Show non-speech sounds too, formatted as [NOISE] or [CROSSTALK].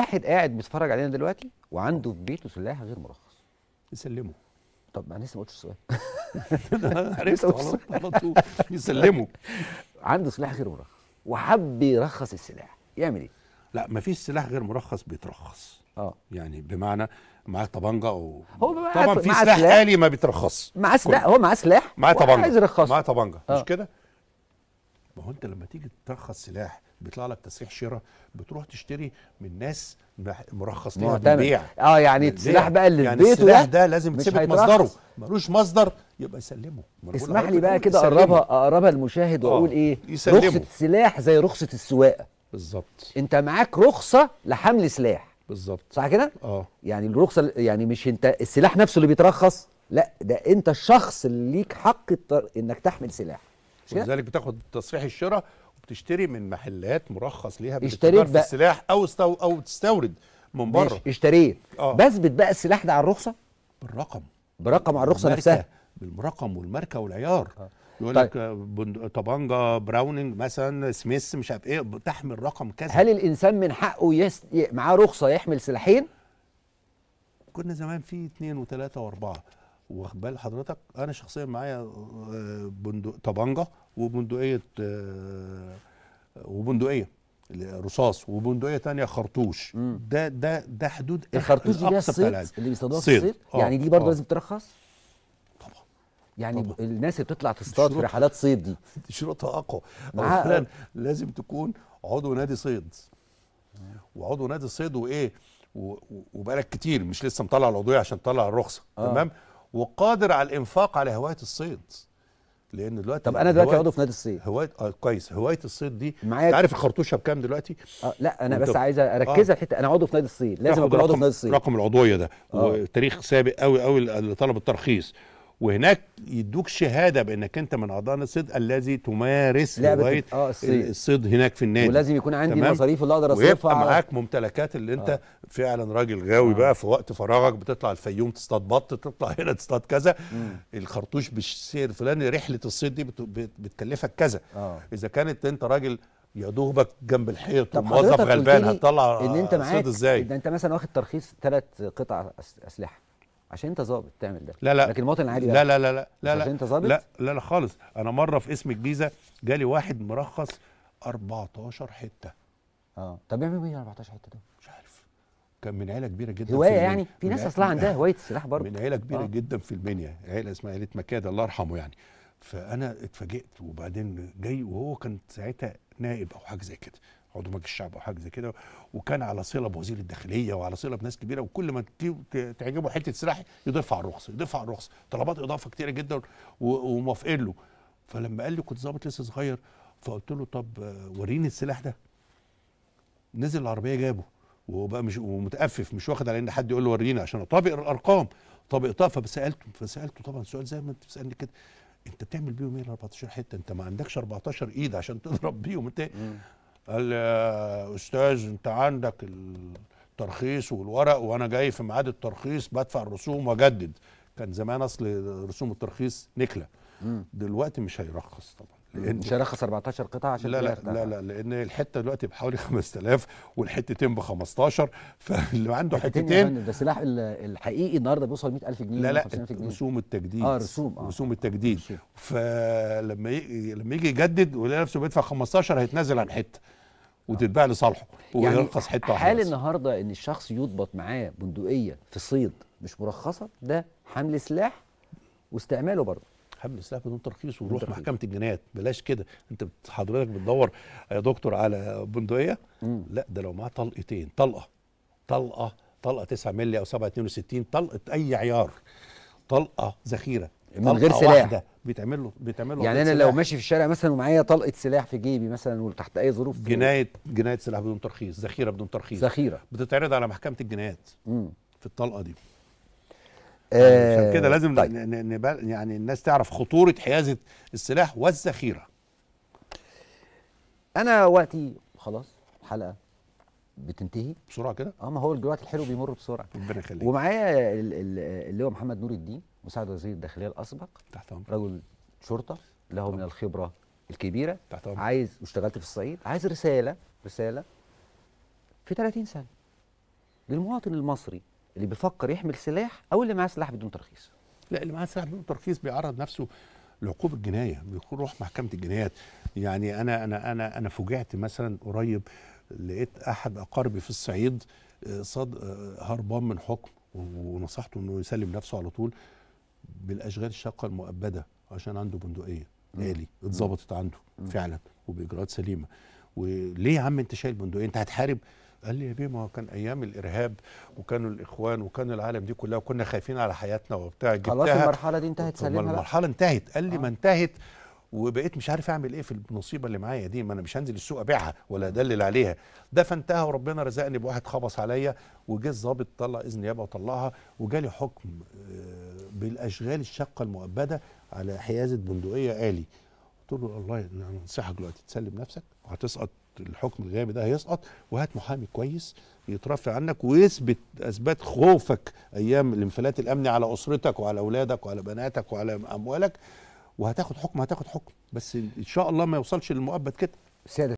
واحد قاعد بيتفرج علينا دلوقتي وعنده في بيته سلاح غير مرخص يسلمه طب انا لسه ما قلتش السؤال [LAUGHS] عرفت على طول [LAUGHS] يسلمه عنده سلاح غير مرخص وحب يرخص السلاح يعمل ايه؟ لا ما فيش سلاح غير مرخص بيترخص اه يعني بمعنى معاه طبنجه او هو طبعا في سلاح آلي ما بيترخصش معاه سلاح هو معاه سلاح معاه طبنجه عايز يرخصه معاه طبنجه مش آه. كده؟ ما هو انت لما تيجي ترخص سلاح بيطلع لك تصريح شراء بتروح تشتري من ناس مرخص ليها بيع اه يعني السلاح بقى اللي يعني السلاح ده, لازم تثبت مصدره ملوش مصدر يبقى يسلمه اسمح لي بقى كده اقربها اقربها للمشاهد آه، واقول ايه يسلمه. رخصه السلاح زي رخصه السواقه بالظبط انت معاك رخصه لحمل سلاح بالظبط صح كده اه يعني الرخصه يعني مش انت السلاح نفسه اللي بيترخص لا ده انت الشخص اللي ليك حق انك تحمل سلاح ولذلك لذلك بتاخد تصريح الشراء بتشتري من محلات مرخص ليها اشتريت بقى السلاح او استو او تستورد من بره اشتريت آه. بثبت بقى السلاح ده على الرخصه بالرقم برقم على الرخصه نفسها بالرقم والماركه والعيار آه. يقول طيب. لك براونينج براوننج مثلا سميث مش عارف ايه تحمل رقم كذا هل الانسان من حقه يس... معاه رخصه يحمل سلاحين؟ كنا زمان في اثنين وثلاثه واربعه واخد بال حضرتك انا شخصيا معايا آه، بندق طبنجه وبندقيه آه، وبندقيه رصاص وبندقيه تانية خرطوش ده ده ده حدود الخرطوش دي الصيد اللي بيصطادوها في الصيد آه. يعني دي برضه لازم ترخص طبعا يعني طبعا. الناس اللي بتطلع تصطاد في رحلات صيد دي [LAUGHS] شروطها اقوى اولا لازم تكون عضو نادي صيد وعضو نادي صيد وايه وبقالك كتير مش لسه مطلع العضويه عشان تطلع الرخصه آه. تمام وقادر على الانفاق على هوايه الصيد لان دلوقتي طب انا دلوقتي عضو في نادي الصيد هوايه آه كويس هوايه الصيد دي معايا عارف الخرطوشه بكام دلوقتي آه لا انا بس عايز اركزها آه. حته انا عضو في نادي الصيد لازم اكون عضو في نادي الصيد رقم العضويه ده آه. وتاريخ سابق قوي قوي لطلب الترخيص وهناك يدوك شهاده بانك انت من اعضاء الصيد الذي تمارس هوايه آه، الصيد. الصيد هناك في النادي ولازم يكون عندي مصاريف اللي اقدر اصرفها ويبقى معاك ممتلكات اللي انت آه. فعلا راجل غاوي آه. بقى في وقت فراغك بتطلع الفيوم تصطاد بط تطلع هنا تصطاد كذا مم. الخرطوش بالسير فلان رحله الصيد دي بتكلفك كذا آه. اذا كانت انت راجل يا دوبك جنب الحيط وموظف غلبان هتطلع ان انت معاك ازاي ده انت مثلا واخد ترخيص ثلاث قطع اسلحه عشان انت ظابط تعمل ده لا لا لكن المواطن العادي لا لا لا لا لا عشان انت ظابط لا لا لا خالص انا مره في اسم الجيزه جالي واحد مرخص 14 حته اه طب يعمل ايه 14 حته دول مش عارف كان من عيله كبيره جدا هوايه في يعني في ناس اصلا عندها [LAUGHS] هوايه السلاح برضه من عيله كبيره آه. جدا في المنيا عيله اسمها عيله مكاد الله يرحمه يعني فانا اتفاجئت وبعدين جاي وهو كان ساعتها نائب او حاجه زي كده عضو مجلس الشعب او حاجه زي كده وكان على صله بوزير الداخليه وعلى صله بناس كبيره وكل ما تعجبه حته سلاح يضيف على الرخص يضيف على الرخص طلبات اضافه كتيره جدا وموافقين له فلما قال لي كنت ظابط لسه صغير فقلت له طب وريني السلاح ده نزل العربيه جابه وبقى مش ومتقفف مش واخد على ان حد يقول له وريني عشان اطابق الارقام طابق طاقه فسالته فسالته طبعا سؤال زي ما انت بتسالني كده انت بتعمل بيهم ايه ال 14 حته انت ما عندكش 14 ايد عشان تضرب بيهم انت قال لي يا استاذ انت عندك الترخيص والورق وانا جاي في ميعاد الترخيص بدفع الرسوم واجدد كان زمان اصل رسوم الترخيص نكله دلوقتي مش هيرخص طبعا لان مش 14 قطعه عشان لا لا, لا لا لان الحته دلوقتي بحوالي 5000 [LAUGHS] والحتتين ب 15 فاللي عنده حتتين ده السلاح الحقيقي النهارده بيوصل 100000 جنيه لا لا رسوم التجديد اه رسوم آه. رسوم التجديد رسوم. فلما يجي لما يجي يجدد ويلاقي نفسه بيدفع 15 هيتنازل عن حته وتتباع لصالحه يعني ويرخص يعني حته واحده حال النهارده ان الشخص يضبط معاه بندقيه في صيد مش مرخصه ده حمل سلاح واستعماله برضه حمل السلاح بدون ترخيص وروح محكمه الجنايات بلاش كده انت حضرتك بتدور يا دكتور على بندقيه لا ده لو معاه طلقتين طلقه طلقه طلقه 9 مللي او 7 62 طلقه اي عيار طلقه ذخيره من غير سلاح واحدة بيتعمل له بيتعمل له يعني انا سلاح. لو ماشي في الشارع مثلا ومعايا طلقه سلاح في جيبي مثلا وتحت اي ظروف جنايه جنايه سلاح بدون ترخيص ذخيره بدون ترخيص ذخيره بتتعرض على محكمه الجنايات في الطلقه دي يعني عشان آه، كده لازم طيب. يعني الناس تعرف خطوره حيازه السلاح والذخيره انا وقتي خلاص الحلقه بتنتهي بسرعه كده اه ما هو الوقت الحلو بيمر بسرعه ربنا يخليك ومعايا اللي هو محمد نور الدين مساعد وزير الداخليه الاسبق تحت امرك رجل شرطه له من الخبره الكبيره تحت امرك عايز واشتغلت في الصعيد عايز رساله رساله في 30 سنه للمواطن المصري اللي بيفكر يحمل سلاح او اللي معاه سلاح بدون ترخيص لا اللي معاه سلاح بدون ترخيص بيعرض نفسه لعقوبه الجنايه بيروح محكمه الجنايات يعني انا انا انا انا فوجعت مثلا قريب لقيت احد اقاربي في الصعيد آه، صاد آه، هربان من حكم ونصحته انه يسلم نفسه على طول بالاشغال الشاقه المؤبده عشان عنده بندقيه آلي اتظبطت عنده فعلا وباجراءات سليمه وليه يا عم انت شايل بندقيه انت هتحارب قال لي يا بيه ما هو كان ايام الارهاب وكانوا الاخوان وكان العالم دي كلها وكنا خايفين على حياتنا وبتاع خلاص المرحله دي انتهت سلمها المرحله انتهت قال لي آه. ما انتهت وبقيت مش عارف اعمل ايه في المصيبه اللي معايا دي ما انا مش هنزل السوق ابيعها ولا ادلل عليها ده فانتهى وربنا رزقني بواحد خبص عليا وجه الظابط طلع اذن نيابه وطلعها وجالي حكم آه، بالاشغال الشاقه المؤبده على حيازه بندقيه الي قلت له الله انا انصحك دلوقتي تسلم نفسك وهتسقط الحكم الغيابي ده هيسقط وهات محامي كويس يترفع عنك ويثبت اثبات خوفك ايام الانفلات الامني على اسرتك وعلى اولادك وعلى بناتك وعلى اموالك وهتاخد حكم هتاخد حكم بس ان شاء الله ما يوصلش للمؤبد كده